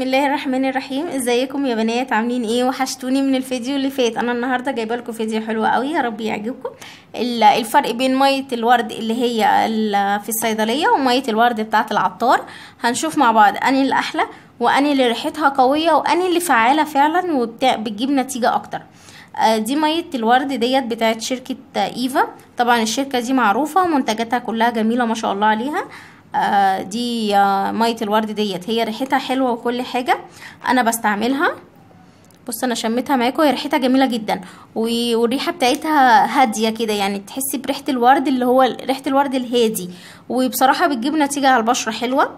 بسم الله الرحمن الرحيم ازيكم يا بنات عاملين ايه وحشتوني من الفيديو اللي فات انا النهارده جايبه لكم فيديو حلو قوي يا رب يعجبكم الفرق بين ميه الورد اللي هي في الصيدليه وميه الورد بتاعه العطار هنشوف مع بعض اني الاحلى واني اللي ريحتها قويه واني اللي فعاله فعلا وبتجيب نتيجه اكتر آه، دي ميه الورد ديت بتاعت شركه آه، ايفا طبعا الشركه دي معروفه ومنتجاتها كلها جميله ما شاء الله عليها آه، دي آه، ميه الورد ديت هي ريحتها حلوه وكل حاجه انا بستعملها بص انا شميتها معاكم هي ريحتها جميله جدا والريحه بتاعتها هاديه كده يعني تحسي بريحه الورد اللي هو ريحه الورد الهادي وبصراحه بتجيب نتيجه على البشره حلوه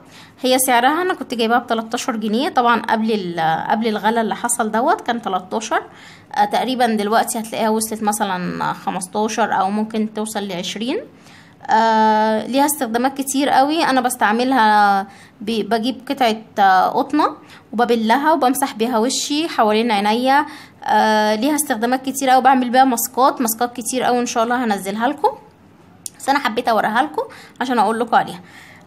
هي سعرها انا كنت جايباها ب 13 جنيه طبعا قبل قبل الغلا اللي حصل دوت كان 13 آه، تقريبا دلوقتي هتلاقيها وصلت مثلا 15 او ممكن توصل ل 20 آه، ليها استخدامات كتير قوي انا بستعملها بجيب قطعه آه، قطنه وببلها وبمسح بيها وشي حوالين عينيا آه، ليها استخدامات كتير قوي بعمل بيها ماسكات ماسكات كتير قوي ان شاء الله هنزلها لكم بس انا حبيت اوريها لكم عشان اقول لكم عليها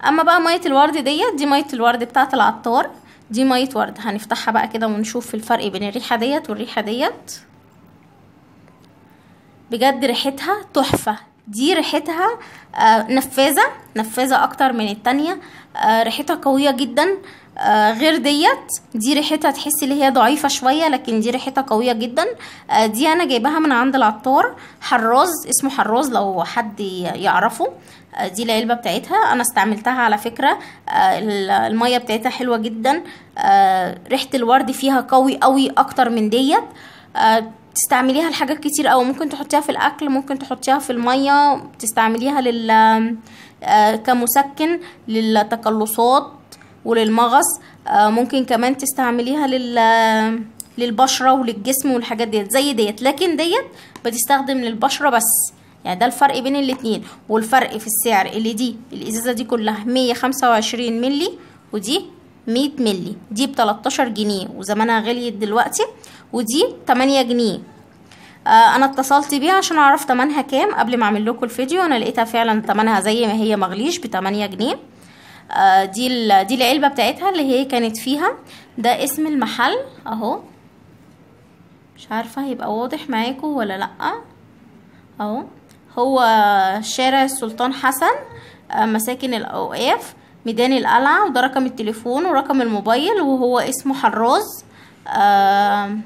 اما بقى ميه الورد ديت دي ميه الورد بتاعه العطار دي ميه ورد هنفتحها بقى كده ونشوف الفرق بين الريحه ديت والريحه ديت بجد ريحتها تحفه دي ريحتها آه، نفاذة نفاذة اكتر من التانية آه، ريحتها قوية جدا آه، غير ديت دي ريحتها تحس اللي هي ضعيفة شوية لكن دي ريحتها قوية جدا دي انا جايباها من عند العطار حراز اسمه حراز لو حد يعرفه دي العلبة بتاعتها انا استعملتها على فكرة المية بتاعتها حلوة جدا ريحة الورد فيها قوي قوي اكتر من ديت تستعمليها لحاجات كتير أوي ممكن تحطيها في الأكل ممكن تحطيها في المية تستعمليها لل آه، كمسكن للتقلصات وللمغص آه، ممكن كمان تستعمليها لل آه، للبشرة وللجسم والحاجات ديت زي ديت لكن ديت بتستخدم للبشرة بس يعني ده الفرق بين الاتنين والفرق في السعر اللي دي الازازة دي كلها مية خمسة وعشرين ملي ودي مية ملي دي بتلتاشر جنيه وزمانها غليت دلوقتي ودي 8 جنيه آه، انا اتصلت بيها عشان اعرف تمنها كام قبل ما اعمل لكم الفيديو انا لقيتها فعلا تمنها زي ما هي مغليش بتمانية جنيه آه، دي دي العلبه بتاعتها اللي هي كانت فيها ده اسم المحل اهو مش عارفه هيبقى واضح معاكم ولا لا اهو هو شارع السلطان حسن آه، مساكن الاوقاف ميدان القلعه وده رقم التليفون ورقم الموبايل وهو اسمه حراز آه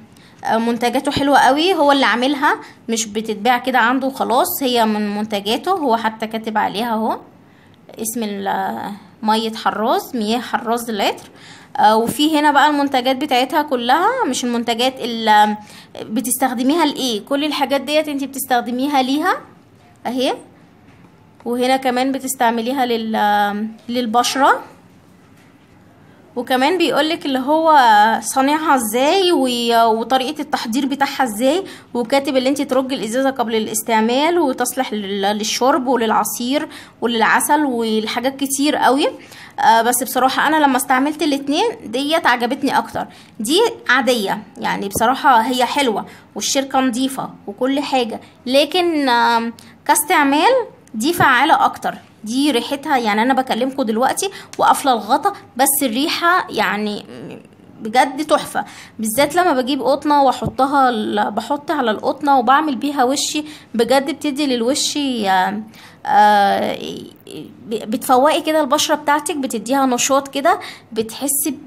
منتجاته حلوة قوي هو اللي عاملها مش بتتباع كده عنده وخلاص هي من منتجاته هو حتى كاتب عليها اهو اسم مية حراز مياه حراز لتر آه، وفي هنا بقى المنتجات بتاعتها كلها مش المنتجات اللي بتستخدميها لايه كل الحاجات ديت انت بتستخدميها ليها اهي وهنا كمان بتستعمليها لل للبشره وكمان بيقولك اللي هو صانعها ازاي وطريقه التحضير بتاعها ازاي وكاتب اللي انت ترج الازازه قبل الاستعمال وتصلح للشرب وللعصير وللعسل والحاجات كتير قوي آه، بس بصراحه انا لما استعملت الاتنين ديت عجبتني اكتر دي عاديه يعني بصراحه هي حلوه والشركه نظيفه وكل حاجه لكن كاستعمال دي فعالة اكتر دي ريحتها يعني انا بكلمكم دلوقتي وقافله الغطا بس الريحه يعني بجد تحفه بالذات لما بجيب قطنه واحطها بحط على القطنه وبعمل بيها وشي بجد بتدي للوش آه، بتفوقي كده البشره بتاعتك بتديها نشاط كده بتحسي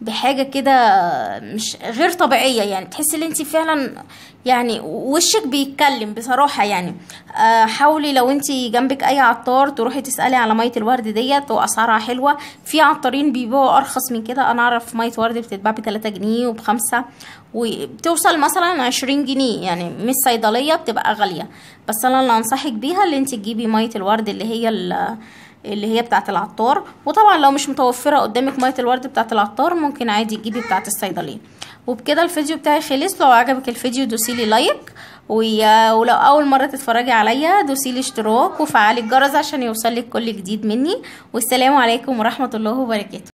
بحاجه كده مش غير طبيعيه يعني بتحسي ان انت فعلا يعني وشك بيتكلم بصراحه يعني آه، حاولي لو انت جنبك اي عطار تروحي تسالي على ميه الورد ديت واسعارها حلوه في عطارين بيبيعوا ارخص من كده انا اعرف ميه ورد بتتباع ب 3 جنيه وبخمسة وبتوصل مثلا 20 جنيه يعني مش صيدليه بتبقى غاليه بس انا اللي انصحك بيها اللي انت تجيبي ميه الورد اللي هي اللي هي بتاعه العطار وطبعا لو مش متوفره قدامك ميه الورد بتاعه العطار ممكن عادي تجيبي بتاعه الصيدليه وبكده الفيديو بتاعي خلص لو عجبك الفيديو دوسيلي لايك ولو اول مره تتفرجي عليا دوسيلي اشتراك وفعلي الجرس عشان يوصلك كل جديد مني والسلام عليكم ورحمه الله وبركاته